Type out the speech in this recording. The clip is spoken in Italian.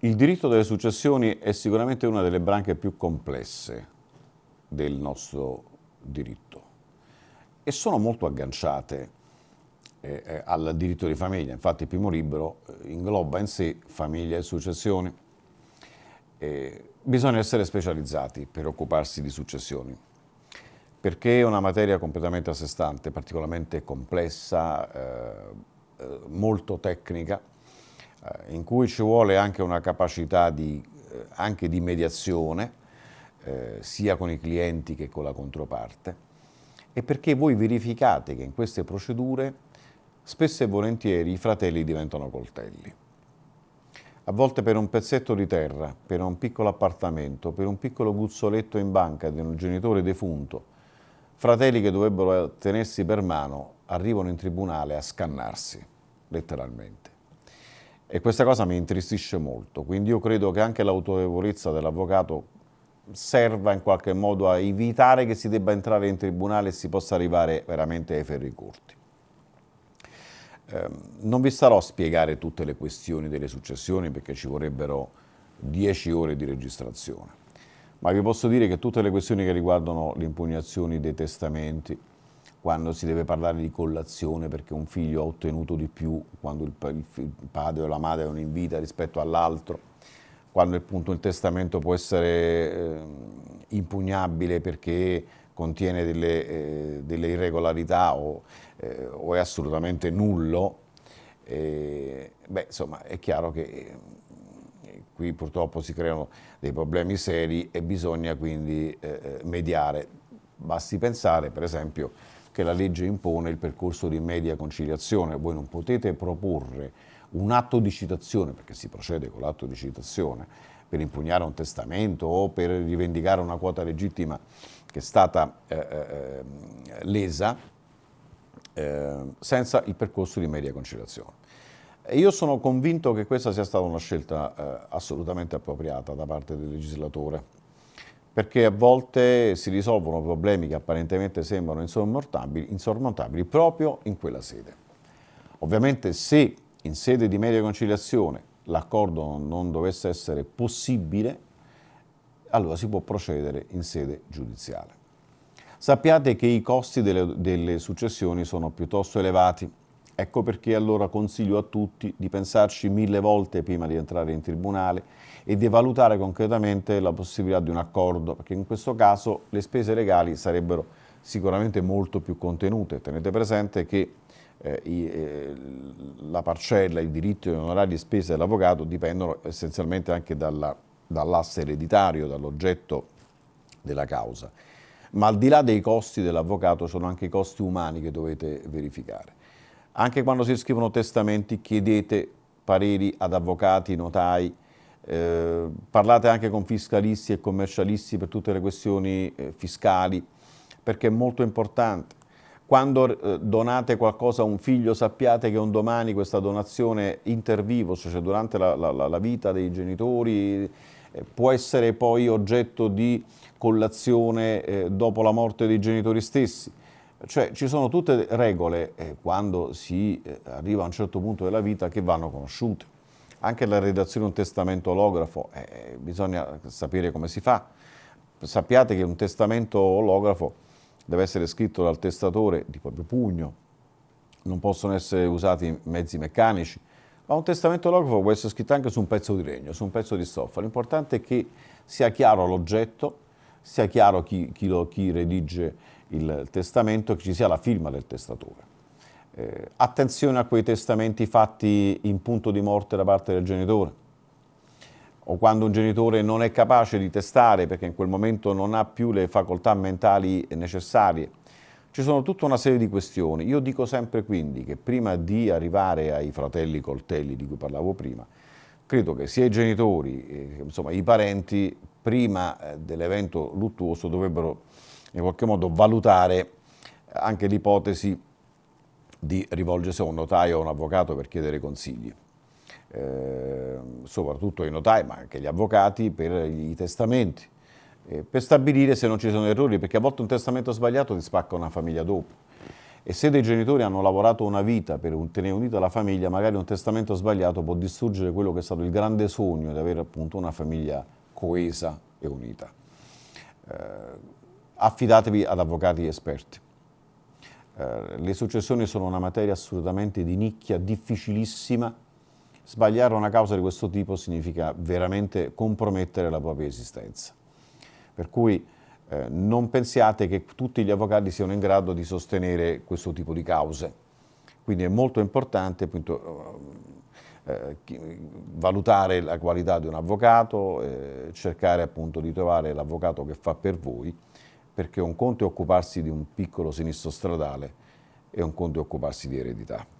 Il diritto delle successioni è sicuramente una delle branche più complesse del nostro diritto e sono molto agganciate eh, eh al diritto di famiglia. Infatti il primo libro eh, ingloba in sé famiglia e successioni. Eh, bisogna essere specializzati per occuparsi di successioni perché è una materia completamente a sé stante, particolarmente complessa, eh, eh molto tecnica eh, in cui ci vuole anche una capacità di, eh, anche di mediazione, eh, sia con i clienti che con la controparte, e perché voi verificate che in queste procedure spesso e volentieri i fratelli diventano coltelli. A volte per un pezzetto di terra, per un piccolo appartamento, per un piccolo guzzoletto in banca di un genitore defunto, fratelli che dovrebbero tenersi per mano arrivano in tribunale a scannarsi, letteralmente e questa cosa mi intristisce molto, quindi io credo che anche l'autorevolezza dell'avvocato serva in qualche modo a evitare che si debba entrare in tribunale e si possa arrivare veramente ai ferri corti. Ehm, non vi starò a spiegare tutte le questioni delle successioni perché ci vorrebbero 10 ore di registrazione, ma vi posso dire che tutte le questioni che riguardano le impugnazioni dei testamenti, quando si deve parlare di collazione perché un figlio ha ottenuto di più quando il, padre o la madre erano in vita rispetto all'altro, quando appunto il testamento può essere eh, impugnabile perché contiene delle, eh, delle irregolarità o, eh, o, è assolutamente nullo, beh insomma è chiaro che ehm, eh, qui purtroppo si creano dei problemi seri e bisogna quindi eh, eh, mediare. Basti pensare per esempio che la legge impone il percorso di media conciliazione. Voi non potete proporre un atto di citazione, perché si procede con l'atto di citazione, per impugnare un testamento o per rivendicare una quota legittima che è stata eh, eh, ehm, lesa, eh, senza il percorso di media conciliazione. Io sono convinto che questa sia stata una scelta eh, assolutamente appropriata da parte del legislatore perché a volte si risolvono problemi che apparentemente sembrano insormontabili, insormontabili proprio in quella sede. Ovviamente se in sede di media conciliazione l'accordo non dovesse essere possibile, allora si può procedere in sede giudiziale. Sappiate che i costi delle, delle successioni sono piuttosto elevati, Ecco perché allora consiglio a tutti di pensarci mille volte prima di entrare in tribunale e di valutare concretamente la possibilità di un accordo, perché in questo caso le spese legali sarebbero sicuramente molto più contenute. Tenete presente che eh, i, eh, la parcella, il diritto di onorare le spese dell'avvocato dipendono essenzialmente anche dall'asse dall ereditario, dall'oggetto della causa. Ma al di là dei costi dell'avvocato sono anche i costi umani che dovete verificare. Anche quando si scrivono testamenti chiedete pareri ad avvocati, notai, eh, parlate anche con fiscalisti e commercialisti per tutte le questioni eh, fiscali, perché è molto importante. Quando eh, donate qualcosa a un figlio sappiate che un domani questa donazione inter vivo, cioè durante la, la, la vita dei genitori, eh, può essere poi oggetto di collazione eh, dopo la morte dei genitori stessi. Cioè ci sono tutte regole eh, quando si eh, arriva a un certo punto della vita che vanno conosciute. Anche la redazione di un testamento olografo, eh, eh, bisogna sapere come si fa. Sappiate che un testamento olografo deve essere scritto dal testatore di proprio pugno, non possono essere usati mezzi meccanici, ma un testamento olografo può essere scritto anche su un pezzo di legno, su un pezzo di stoffa. L'importante è che sia chiaro l'oggetto, sia chiaro chi, chi lo chi redige il testamento, che ci sia la firma del testatore. Eh, attenzione a quei testamenti fatti in punto di morte da parte del genitore o quando un genitore non è capace di testare perché in quel momento non ha più le facoltà mentali necessarie. Ci sono tutta una serie di questioni. Io dico sempre quindi che prima di arrivare ai fratelli coltelli di cui parlavo prima, credo che sia i genitori, eh, insomma i parenti, prima eh, dell'evento luttuoso dovrebbero in qualche modo valutare anche l'ipotesi di rivolgersi a un notaio o a un avvocato per chiedere consigli. Eh, soprattutto i notai, ma anche gli avvocati, per i testamenti, eh, per stabilire se non ci sono errori, perché a volte un testamento sbagliato ti spacca una famiglia dopo. E se dei genitori hanno lavorato una vita per tenere unita la famiglia, magari un testamento sbagliato può distruggere quello che è stato il grande sogno di avere appunto una famiglia coesa e unita. Eh, affidatevi ad avvocati esperti. Eh, le successioni sono una materia assolutamente di nicchia, difficilissima. Sbagliare una causa di questo tipo significa veramente compromettere la propria esistenza. Per cui eh, non pensiate che tutti gli avvocati siano in grado di sostenere questo tipo di cause. Quindi è molto importante appunto, eh, valutare la qualità di un avvocato, eh, cercare appunto di trovare l'avvocato che fa per voi perché un conto è occuparsi di un piccolo sinistro stradale e un conto è occuparsi di eredità.